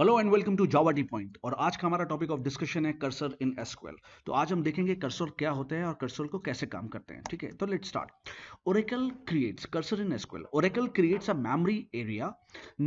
Hello and welcome to JavaTpoint और आज का हमारा टॉपिक ऑफ डिस्कशन है कर्सर इन एसक्वेल तो आज हम देखेंगे कर्सर क्या होते हैं और कर्सर को कैसे काम करते हैं ठीक है तो let start Oracle creates cursor in SQL Oracle creates a memory area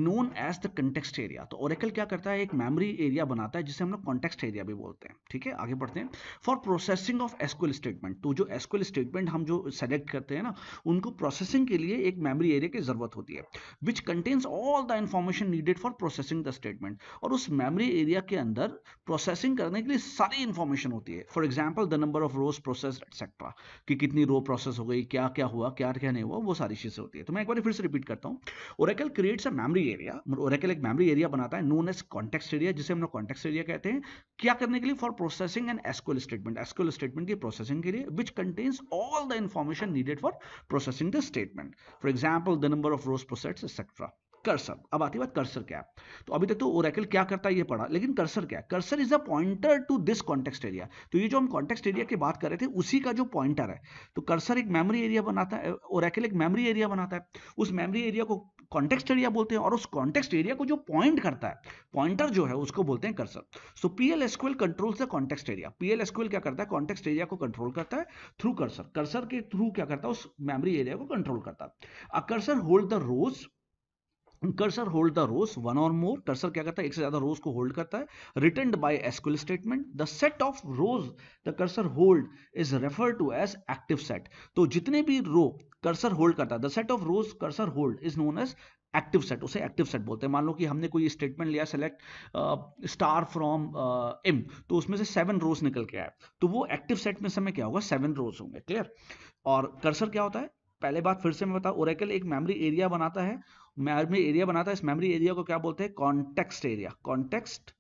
known as the context area तो ओरेकल क्या करता है एक मेमोरी एरिया बनाता है जिसे हम लोग कॉन्टेक्सट एरिया भी बोलते हैं ठीक है आगे बढ़ते हैं for processing of SQL statement तो जो एसक्यूएल स्टेटमेंट हम जो सेलेक्ट करते हैं ना उनको प्रोसेसिंग के लिए एक मेमोरी एरिया की जरूरत होती है which contains all the information needed for processing the statement और उस मेमोरी एरिया के अंदर प्रोसेसिंग करने के लिए सारी इन्फॉर्मेशन होती है for example the number of rows process etcetera कि कितनी रो प्रोसेस हो गई क्या क्या हुआ क्या क्या नहीं हुआ वो सारी चीज़ें होती है तो मैं एक बार फिर से रिपीट करता हूँ Oracle creates a memory area Oracle एक मेमोरी एरिया बनाता है नोन एज कॉन्टेक्स्ट एरिया जिसे हम लोग कॉन्टेक्स्ट एरिया कहते हैं क्या करने के लिए for processing and SQL statement SQL statement की प्रोसेसिंग के लिए which contains all the information needed for processing the statement for example the number of rows processed etcetera cursor अब आती बात कर्सर क्या है तो अभी तक तो ओरेकल क्या करता है ये पढ़ा लेकिन कर्सर क्या है cursor is a pointer to this context area तो ये जो हम कॉन्टेक्स्ट एरिया की बात कर रहे थे उसी का जो पॉइंटर है तो कर्सर एक मेमोरी एरिया बनाता है ओरेकल एक मेमोरी एरिया बनाता है उस मेमोरी एरिया को कॉन्टेक्स्ट एरिया बोलते हैं और उस कॉन्टेक्स्ट एरिया को जो पॉइंट करता है पॉइंटर जो है उसको बोलते हैं cursor so PL SQL control से कॉन्टेक्स्ट एरिया पीएल एसक्यूएल क्या करता है कॉन्टेक्स्ट एरिया को कंट्रोल करता है थ्रू कर्सर कर्सर के थ्रू क्या करता है उस मेमोरी एरिया को कंट्रोल करता है a cursor hold the rows cursor hold the rows one or more cursor क्या करता है एक से ज्यादा रोज को होल्ड करता है return by SQL statement the set of rows the cursor hold is refer to as active set तो जितने भी रो कर्सर होल्ड करता है the set of rows cursor hold is known as active set उसे active set बोलते हैं मान लो कि हमने कोई स्टेटमेंट लिया सेलेक्ट स्टार फ्रॉम एम तो उसमें से सेवन रोज निकल के आया तो वो एक्टिव सेट में समय क्या होगा सेवन रोज होंगे क्लियर और कर्सर क्या होता है पहले बात फिर से मैं बता ओरेकल एक मेमोरी एरिया बनाता है मेमोरी एरिया बनाता है इस मेमोरी एरिया को क्या बोलते हैं context area context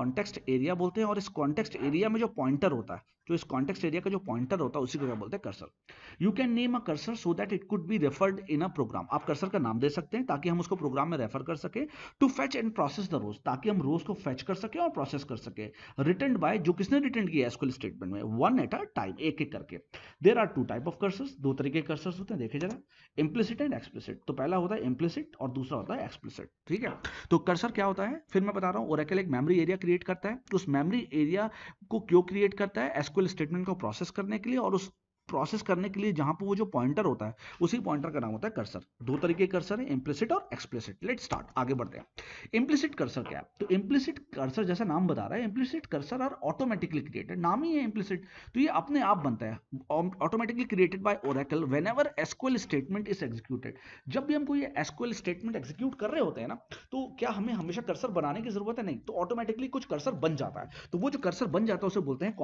context area बोलते हैं और इस कॉन्टेक्स्ट एरिया में जो पॉइंटर होता है जो तो इस कॉन्टेक्स्ट एरिया का जो पॉइंटर होता है उसी को क्या बोलते हैं cursor you can name a cursor so that it could be referred in a program आप कर्सर का नाम दे सकते हैं ताकि हम उसको प्रोग्राम में रेफर कर सके to fetch and process the rows ताकि हम रोज को फेच कर सके और प्रोसेस कर सके रिटर्न बाय जो किसने रिटर्न किया स्कूल स्टेटमेंट में वन एट अ टाइम एक एक करके there are two type of cursors दो तरीके के कर्सर्स होते हैं देखे जरा इम्प्लिसिट एंड एक्सप्लिसिट तो पहला होता है इम्प्लिसिट और दूसरा होता है एक्सप्लिसिट ठीक है तो कर्सर क्या होता है फिर मैं बता रहा हूँ ओरेकल एक मेमोरी एरिया क्रिएट करता है तो उस मेमोरी एरिया को क्यों क्रिएट करता है एसक्यूएल एसक्यूएल स्टेटमेंट को प्रोसेस करने के लिए और उस प्रोसेस करने के लिए जहां पर वो जो पॉइंटर होता है उसी पॉइंटर का नाम होता है कर्सर दो तरीके कर्सर है इम्प्लिसिट और एक्सप्लिसिट लेट स्टार्ट आगे बढ़ते हैं इम्प्लिसिट कर्सर क्या है तो इम्प्लिसिट कर्सर जैसा नाम बता रहा है implicit cursor are automatically created नाम ही है इम्प्लिसिट तो ये अपने आप बनता है automatically created by Oracle whenever SQL statement is executed जब भी हम कोई एसक्यूएल स्टेटमेंट एग्जीक्यूट कर रहे होते हैं ना तो क्या हमें हमेशा कर्सर बनाने की जरूरत है नहीं तो ऑटोमेटिकली कुछ कर्सर बन जाता है तो वो जो कर्सर बन जाता है उसे बोलते हैं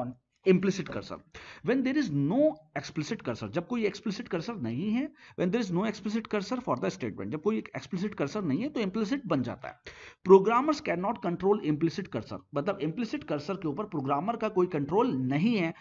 implicit cursor when there is no explicit cursor जब कोई एक्सप्लिसिट कर्सर नहीं है when there is no explicit cursor for the statement जब कोई एक्सप्लिसिट कर्सर नहीं है तो इम्प्लिसिट बन जाता है programmers can not control implicit cursor मतलब इम्प्लिसिट कर्सर के ऊपर प्रोग्रामर का कोई कंट्रोल नहीं है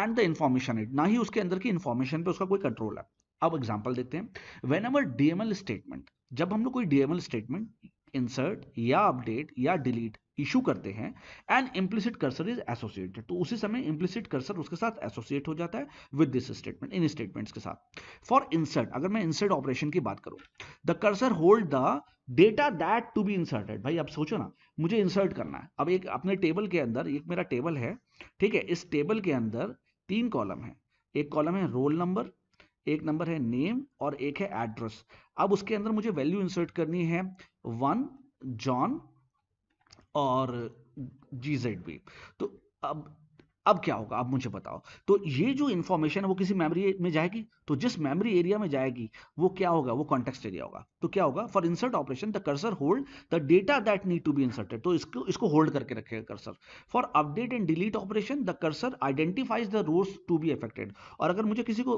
एंड द इन्फॉर्मेशन इट ना ही उसके अंदर की इन्फॉर्मेशन पर उसका कोई कंट्रोल है अब एग्जाम्पल देते हैं वेन एवर डीएमएल स्टेटमेंट जब हम लोग कोई डीएमएल स्टेटमेंट इंसर्ट या अपडेट या डिलीट इशू करते हैं and implicit cursor is associated तो उसी समय इम्प्लिसिट कर्सर उसके साथ एसोसिएट हो जाता है विद दिस स्टेटमेंट इन स्टेटमेंट्स के साथ फॉर इंसर्ट अगर मैं इंसर्ट ऑपरेशन की बात करूं the cursor hold the data that to be inserted भाई अब सोचो ना मुझे इंसर्ट करना है अब एक अपने टेबल के अंदर एक मेरा टेबल है ठीक है इस टेबल के अंदर तीन कॉलम है एक कॉलम है रोल नंबर एक नंबर है नेम और एक है एड्रेस अब उसके अंदर मुझे वैल्यू इंसर्ट करनी है वन जॉन और जी जेड बी तो अब अब क्या होगा अब मुझे बताओ तो ये हम्म। जो इन्फॉर्मेशन है वो किसी मेमोरी में जाएगी तो जिस मेमोरी एरिया में जाएगी वो क्या होगा वो कॉन्टेक्स्ट एरिया होगा तो क्या होगा for insert operation the cursor hold the data that need to be inserted तो इसको इसको होल्ड करके रखेगा cursor for update and delete operation the cursor identifies the rows to be affected और अगर मुझे किसी को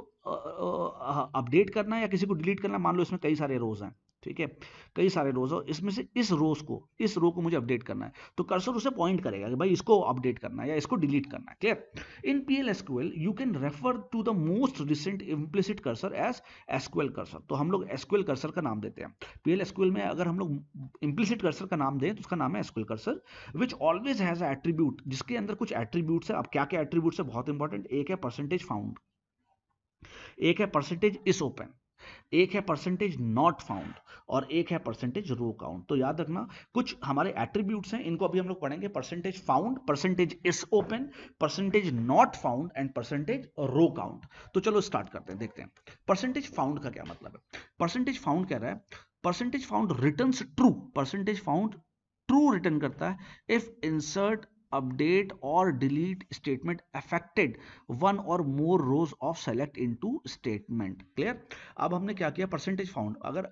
अपडेट करना है या किसी को डिलीट करना मान लो इसमें कई सारे रोज हैं ठीक है कई सारे रोज और इसमें से इस रोज को इस रो को मुझे अपडेट करना है तो कर्सर उसे पॉइंट करेगा कि भाई इसको अपडेट करना है या इसको डिलीट करना है clear in P L SQL you can refer to the most recent implicit cursor as SQL cursor तो हम लोग एसक्यूएल कर्सर का नाम देते हैं पी एल एसक्यूएल में अगर हम लोग इम्प्लिसिट कर्सर का नाम दें तो उसका नाम है SQL cursor which always has attribute जिसके अंदर कुछ एट्रीब्यूट्स है अब क्या क्या एट्रीब्यूट्स है बहुत इंपॉर्टेंट एक है परसेंटेज फाउंड एक है परसेंटेज इस ओपन एक है परसेंटेज नॉट फाउंड और एक है परसेंटेज रो काउंट तो याद रखना कुछ हमारे एट्रीब्यूट्स हैं इनको अभी हम लोग पढ़ेंगे percentage found percentage is open percentage not found and percentage row count तो चलो स्टार्ट करते हैं देखते हैं परसेंटेज फाउंड का क्या मतलब है परसेंटेज फाउंड कह रहा है percentage found return true percentage found true return करता है if insert update or delete statement affected one or more rows of select into statement clear अब हमने क्या किया परसेंटेज फाउंड अगर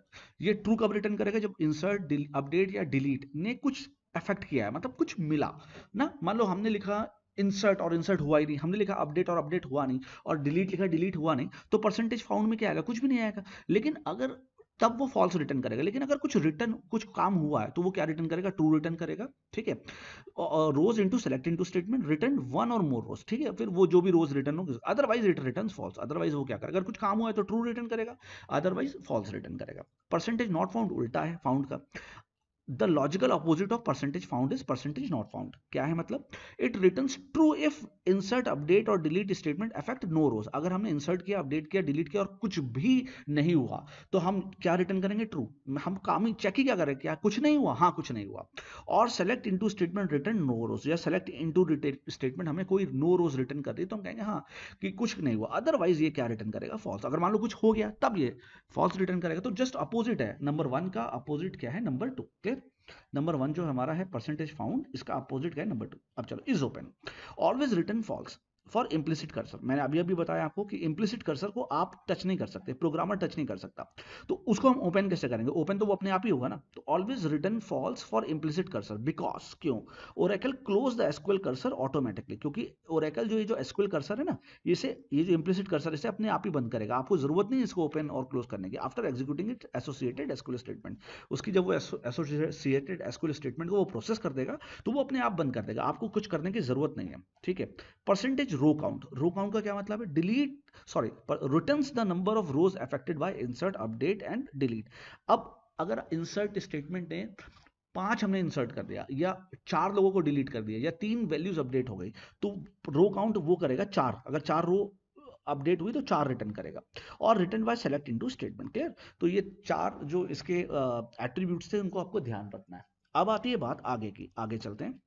ये ट्रू कब रिटर्न करेगा जब इंसर्ट अपडेट या डिलीट ने कुछ अफेक्ट किया है मतलब कुछ मिला ना मान लो हमने लिखा इंसर्ट और इंसर्ट हुआ ही नहीं हमने लिखा अपडेट और अपडेट हुआ नहीं और डिलीट लिखा डिलीट हुआ नहीं तो परसेंटेज फाउंड में क्या आएगा कुछ भी नहीं आएगा लेकिन अगर तब वो फॉल्स रिटर्न करेगा लेकिन अगर कुछ रिटर्न कुछ काम हुआ है तो वो क्या रिटर्न करेगा टू रिटर्न करेगा ठीक है rows into select into statement return one or more rows ठीक है फिर वो जो भी रोज रिटर्न हो अदरवाइज रिटर्न फॉल्स अदरवाइज वो क्या करेगा अगर कुछ काम हुआ है तो ट्रू रिटर्न करेगा अदरवाइज फॉल्स रिटर्न करेगा परसेंटेज नॉट फाउंड उल्टा है फाउंड का the logical opposite of percentage found is percentage not found क्या है मतलब it return true if insert update और delete statement affect no rows अगर हमने इंसर्ट किया अपडेट किया डिलीट किया और कुछ भी नहीं हुआ तो हम क्या रिटर्न करेंगे ट्रू हम काम ही चेक ही क्या करें क्या कुछ नहीं हुआ हाँ कुछ नहीं हुआ और select into statement return no rows या सेलेक्ट इंटू स्टेटमेंट हमें कोई नो रोज रिटर्न कर दी तो हम कहेंगे हाँ कि कुछ नहीं हुआ अदरवाइज ये क्या रिटर्न करेगा फॉल्स अगर मान लो कुछ हो गया तब ये फॉल्स रिटर्न करेगा तो जस्ट अपोजिट है नंबर वन का अपोजिट क्या है number two clear number one जो हमारा है परसेंटेज फाउंड इसका अपोजिट है नंबर टू अब चलो is open always return false for implicit cursor मैंने अभी अभी बताया आपको कि इम्प्लिसिट कर्सर को आप टच नहीं कर सकते प्रोग्रामर टच नहीं कर सकता तो उसको हम ओपन कैसे करेंगे ओपन तो वो अपने आप ही होगा ना तो always return false for implicit cursor because क्यों Oracle close the SQL cursor automatically क्योंकि ओरेकल जो ये जो एसक्यूएल कर्सर है ना इसे ये जो इम्प्लिसिट कर्सर इसे अपने आप ही बंद करेगा आपको जरूरत नहीं इसको ओपन और क्लोज करने की after executing it associated SQL statement उसकी जब वो एसोसिएटेड एसक्यूएल स्टेटमेंट को वो प्रोसेस कर देगा तो वो अपने आप बंद कर देगा आपको कुछ करने की जरूरत नहीं है ठीक है percentage row count row count का क्या मतलब है delete sorry return the number of rows affected by insert update and delete अब अगर इंसर्ट स्टेटमेंट ने पांच हमने इंसर्ट कर दिया या चार लोगों को डिलीट कर दिया या तीन वैल्यूज अपडेट हो गई तो रो काउंट वो करेगा चार अगर चार रो अपडेट हुई तो चार रिटर्न करेगा और return by select into statement clear तो ये चार जो इसके एट्रीब्यूट्स थे उनको आपको ध्यान रखना है अब आती है बात आगे की आगे चलते हैं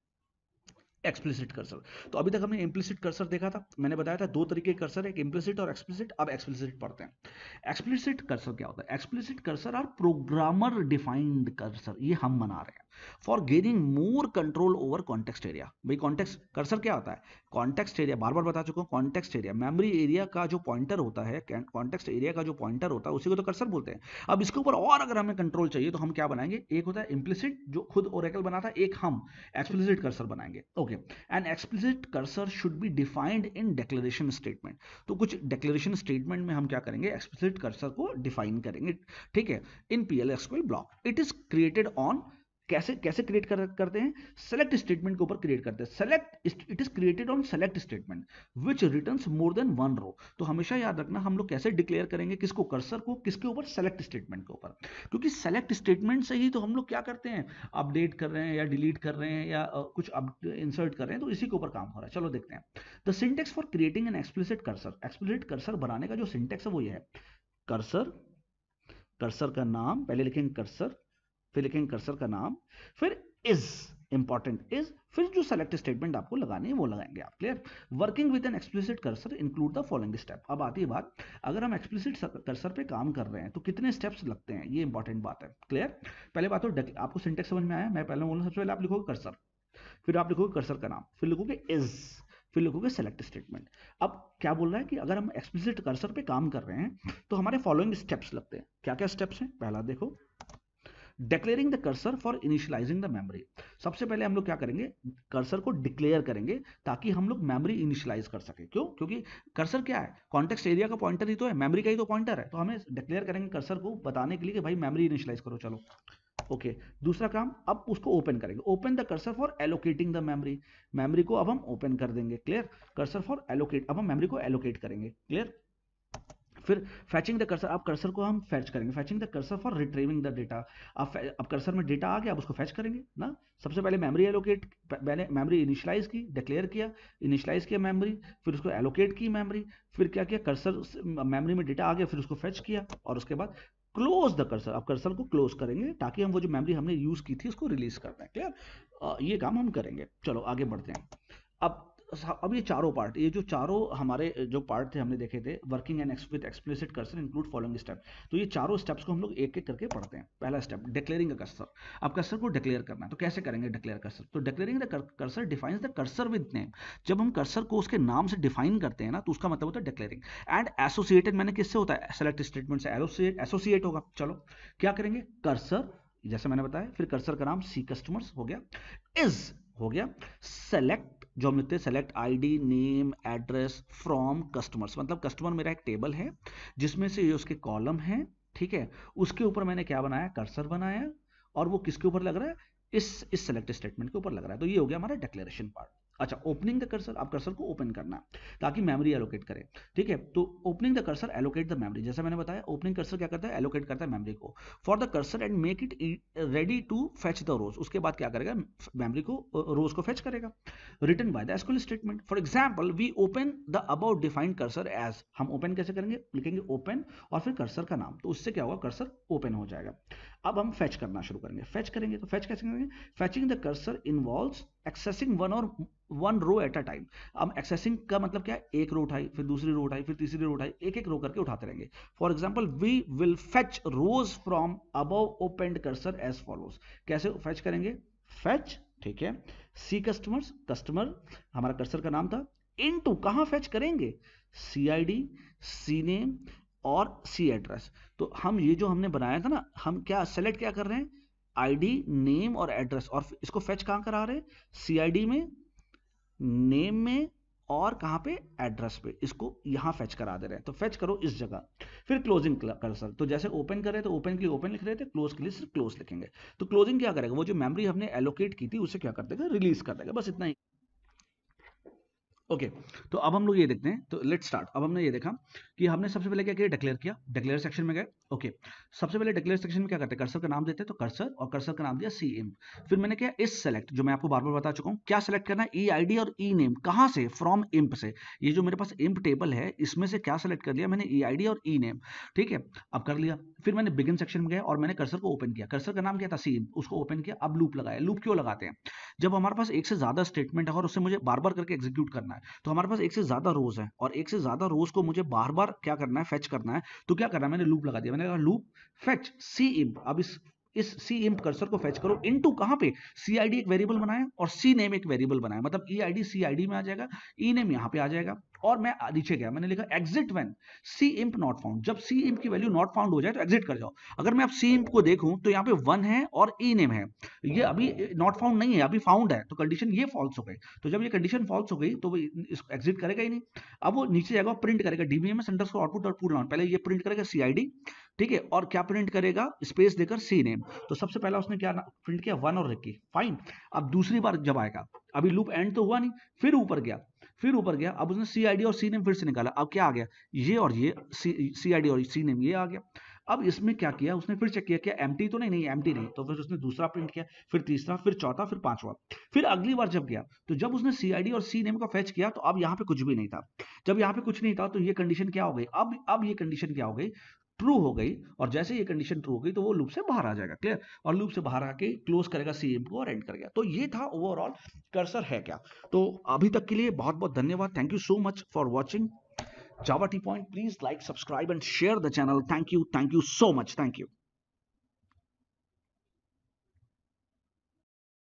एक्सप्लिसिट कर्सर तो अभी तक हमने इम्प्लिसिट कर्सर देखा था मैंने बताया था दो तरीके के कर्सर एक इम्प्लिसिट और एक्सप्लिसिट अब एक्सप्लिसिट पढ़ते हैं एक्सप्लिसिट कर्सर क्या होता है explicit cursor are programmer defined cursor ये हम बना रहे हैं for gaining more control over context area भाई कॉन्टेक्स्ट कर्सर क्या होता है कॉन्टेक्स्ट एरिया बार बार बता चुका हूँ कॉन्टेक्स्ट एरिया मेमोरी एरिया का जो पॉइंटर होता है कॉन्टेक्स्ट एरिया का जो पॉइंटर होता है उसी को तो कर्सर बोलते हैं अब इसके ऊपर और अगर हमें कंट्रोल चाहिए तो हम क्या बनाएंगे एक होता है इम्प्लिसिट जो खुद ओरेकल बना था एक हम एक्सप्लिसिट कर्सर बनाएंगे okay and explicit cursor should be defined in declaration statement तो कुछ डेक्लेरेशन स्टेटमेंट में हम क्या करेंगे एक्सप्लिसिट कर्सर को डिफाइन करेंगे ठीक है इन पी एल एक्स कोई block it is created on कैसे कैसे क्रिएट कर, करते हैं सेलेक्ट स्टेटमेंट के ऊपर क्रिएट करते हैं select it is created on select statement which return more than one row तो हमेशा याद रखना हम लोग कैसे डिक्लेयर करेंगे किसको कर्सर को किसके ऊपर सेलेक्ट स्टेटमेंट के ऊपर क्योंकि सेलेक्ट स्टेटमेंट से ही तो हम लोग क्या करते हैं अपडेट कर रहे हैं या डिलीट कर रहे हैं या कुछ इंसर्ट कर रहे हैं तो इसी के ऊपर काम हो रहा है चलो देखते हैं the syntax for creating an explicit cursor explicit cursor बनाने का जो सिंटेक्स है वो ये है कर्सर कर्सर का नाम पहले लिखेंगे कर्सर फिर लिखेंगे कर्सर का नाम फिर इज इंपॉर्टेंट इज फिर जो सेलेक्ट स्टेटमेंट आपको लगानी है वो लगाएंगे आप clear working with an explicit cursor include the following step अब आती है बात अगर हम एक्सप्लिसिट कर्सर पे काम कर रहे हैं तो कितने स्टेप्स लगते हैं ये इंपॉर्टेंट बात है क्लियर पहले बात हो तो आपको सिंटेक्स समझ में आया मैं पहले बोलूँ सबसे पहले आप लिखोगे कर्सर फिर आप लिखोगे कर्सर का नाम फिर लिखोगे इज फिर लिखोगे सेलेक्ट स्टेटमेंट अब क्या बोल रहा है कि अगर हम एक्सप्लिसिट कर्सर पे काम कर रहे हैं तो हमारे फॉलोइंग स्टेप्स लगते हैं क्या क्या स्टेप्स हैं पहला देखो declaring the cursor for initialising the memory सबसे पहले हम लोग क्या करेंगे कर्सर को डिक्लेयर करेंगे ताकि हम लोग मेमोरी इनिशियलाइज कर सके क्यों क्योंकि कर्सर क्या है कॉन्टेक्स्ट एरिया का पॉइंटर ही तो है मेमोरी का ही तो पॉइंटर है तो हमें डिक्लेयर करेंगे कर्सर को बताने के लिए कि भाई मेमोरी इनिशियलाइज करो चलो ओके okay. दूसरा काम अब उसको ओपन करेंगे open the cursor for allocating the memory memory को अब हम ओपन कर देंगे क्लियर कर्सर फॉर एलोकेट अब हम मेमोरी को एलोकेट करेंगे क्लियर फिर फैचिंग द कर्सर आप कर्सर को हम फैच करेंगे fetching the cursor for retrieving the data आप अब कर्सर में डेटा आ गया आप उसको फैच करेंगे ना सबसे पहले मेमोरी एलोकेट पहले मेमोरी इनिशलाइज की डिक्लेयर किया इनिशलाइज किया मेमोरी फिर उसको एलोकेट की मेमोरी फिर क्या किया कर्सर मेमोरी में डेटा आ गया फिर उसको फैच किया और उसके बाद क्लोज द कर्सर अब कर्सर को क्लोज करेंगे ताकि हम वो जो मेमोरी हमने यूज की थी उसको रिलीज कर दें क्लियर ये काम हम करेंगे चलो आगे बढ़ते हैं अब अब ये चारों पार्ट ये जो चारों हमारे जो पार्ट थे हमने देखे थे working and with explicit cursor include following step तो ये चारों स्टेप्स को हम लोग एक एक करके पढ़ते हैं पहला स्टेप डिक्लेयरिंग अ कर्सर अब कर्सर को डिक्लेयर करना है तो कैसे करेंगे डिक्लेयर कर्सर तो declaring the cursor defines the cursor with name जब हम कर्सर को उसके नाम से डिफाइन करते हैं ना तो उसका मतलब होता है डिक्लेयरिंग एंड एसोसिएटेड मैंने किससे होता है सेलेक्ट स्टेटमेंट से एसोसिएट होगा चलो क्या करेंगे कर्सर जैसे मैंने बताया फिर कर्सर का नाम सी कस्टमर्स हो गया इज हो गया सेलेक्ट जो हम लिखते हैं select ID name address from customers मतलब कस्टमर मेरा एक टेबल है जिसमें से ये उसके कॉलम है ठीक है उसके ऊपर मैंने क्या बनाया कर्सर बनाया और वो किसके ऊपर लग रहा है इस इस सेलेक्ट स्टेटमेंट के ऊपर लग रहा है तो ये हो गया हमारा डिक्लेरेशन पार्ट अच्छा ओपनिंग द कर्सर आप कर्सर को ओपन करना ताकि मेमोरी एलोकेट करे ठीक है तो opening the cursor allocate the memory जैसा मैंने बताया ओपनिंग कर्सर क्या करता है एलोकेट करता है मेमोरी को for the cursor and make it ready to fetch the rows उसके बाद क्या करेगा मेमोरी को रोज को फेच करेगा return by the SQL statement for example we open the above defined cursor as हम ओपन कैसे करेंगे लिखेंगे ओपन और फिर कर्सर का नाम तो उससे क्या होगा कर्सर ओपन हो जाएगा अब हम फैच करना शुरू करेंगे फैच करेंगे तो फैच कैसे करेंगे fetching the cursor involves accessing one or one row at a time अब एक्सेसिंग का मतलब क्या है एक रो उठाई फिर दूसरी रो उठाई फिर तीसरी रो उठाई एक एक रो करके उठाते रहेंगे for example we will fetch rows from above opened cursor as follows कैसे फैच करेंगे फैच ठीक है सी कस्टमर्स कस्टमर हमारा कर्सर का नाम था इन टू कहां फैच करेंगे सी आई डी सी नेम और सी एड्रेस तो हम ये जो हमने बनाया था ना हम क्या सेलेक्ट क्या कर रहे हैं आईडी नेम और एड्रेस और इसको फेच कहां करा रहे सीआईडी में नेम में और कहां पे एड्रेस पे इसको यहां फेच करा दे रहे हैं तो फेच करो इस जगह फिर क्लोजिंग कर्सर तो जैसे ओपन कर रहे थे ओपन के लिए ओपन लिख रहे थे क्लोज के लिए सिर्फ क्लोज लिखेंगे तो क्लोजिंग क्या करेगा वो जो मेमोरी हमने एलोकेट की थी उसे क्या कर देगा रिलीज कर देगा बस इतना ही ओके okay, तो अब हम लोग ये देखते हैं तो लेट स्टार्ट अब हमने ये देखा कि हमने सबसे पहले क्या किया डिक्लेयर किया डिक्लेयर सेक्शन में गए ओके okay. सबसे पहले डिक्लेयर सेक्शन में क्या करते हैं कर्सर का नाम देते हैं तो कर्सर और कर्सर का नाम दिया सी एम फिर मैंने क्या इस सेलेक्ट जो मैं आपको बार बार बता चुका हूँ क्या सेलेक्ट करना है ई आई डी और ई नेम कहाँ से फ्रॉम इम्प से ये जो मेरे पास इम्प टेबल है इसमें से क्या सेलेक्ट कर लिया मैंने ई आई डी और ई नेम ठीक है अब कर लिया फिर मैंने बिगिन सेक्शन में गया और मैंने कर्सर को ओपन किया कर्सर का नाम क्या था सी एम उसको ओपन किया अब लूप लगाया लूप क्यों लगाते हैं जब हमारे पास एक से ज्यादा स्टेटमेंट है और उसे मुझे बार बार करके एग्जीक्यूट करना है तो हमारे पास एक से ज्यादा रोज है और एक से ज्यादा रोज को मुझे बार बार क्या करना है फैच करना है तो क्या करना है मैंने लूप लगा दिया मैंने कहा लूप फेच सी इम अब इस इस सी इम कर्सर को फेच करो इन टू कहां पे सी आई डी एक वेरिएबल बनाया और सी नेम एक वेरिएबल बनाया मतलब ई I D C I D में आ जाएगा ई नेम यहां पे आ जाएगा और मैं नीचे गया मैंने लिखा exit when C imp not found जब सी इम्प की वैल्यू नॉट फाउंड हो जाए तो एग्जिट कर जाओ अगर मैं अब सी इम्प को देखूं तो यहाँ पे वन है और ई e नेम है ये अभी नॉट फाउंड नहीं है अभी फाउंड है तो कंडीशन ये फॉल्स हो गई तो जब ये कंडीशन फॉल्स हो गई तो वो इसको एग्जिट करेगा ही नहीं अब वो नीचे जाएगा प्रिंट करेगा डीबीएमएस सेंटर स्कोर आउटपुट और पूरा पहले ये प्रिंट करेगा सीआईडी ठीक है और क्या प्रिंट करेगा स्पेस देकर सी नेम तो सबसे पहला उसने क्या प्रिंट किया वन और रखी फाइन अब दूसरी बार जब आएगा अभी लूप एंड तो हुआ नहीं फिर ऊपर गया फिर ऊपर गया अब उसने सी और सी नेम फिर से निकाला अब क्या आ गया ये और ये सी आई और सी नेम ये आ गया अब इसमें क्या किया उसने फिर चेक किया क्या एम तो नहीं नहीं एम नहीं तो फिर उसने दूसरा प्रिंट किया फिर तीसरा फिर चौथा फिर पांचवा फिर अगली बार जब गया तो जब उसने सी और सी नेम का फैच किया तो अब यहाँ पे कुछ भी नहीं था जब यहाँ पे कुछ नहीं था तो ये कंडीशन क्या हो गई अब अब ये कंडीशन क्या हो गई ट्रू हो गई और जैसे ये कंडीशन ट्रू हो गई तो वो लूप से बाहर आ जाएगा क्लियर और लूप से बाहर आके क्लोज करेगा सीएम को और एंड कर गया तो ये था ओवरऑल कर्सर है क्या तो अभी तक के लिए बहुत बहुत धन्यवाद thank you so much for watching Java T point please like subscribe and share the channel thank you thank you so much thank you